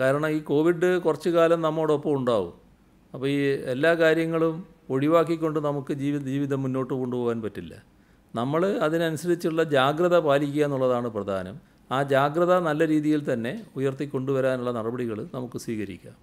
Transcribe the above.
കാരണം ഈ കോവിഡ് കുറച്ച് കാലം നമ്മോടൊപ്പം ഉണ്ടാവും അപ്പോൾ ഈ എല്ലാ കാര്യങ്ങളും ഒഴിവാക്കിക്കൊണ്ട് നമുക്ക് ജീവിത ജീവിതം മുന്നോട്ട് കൊണ്ടുപോകാൻ പറ്റില്ല നമ്മൾ അതിനനുസരിച്ചുള്ള ജാഗ്രത പാലിക്കുക എന്നുള്ളതാണ് പ്രധാനം ആ ജാഗ്രത നല്ല രീതിയിൽ തന്നെ ഉയർത്തിക്കൊണ്ടുവരാനുള്ള നടപടികൾ നമുക്ക് സ്വീകരിക്കാം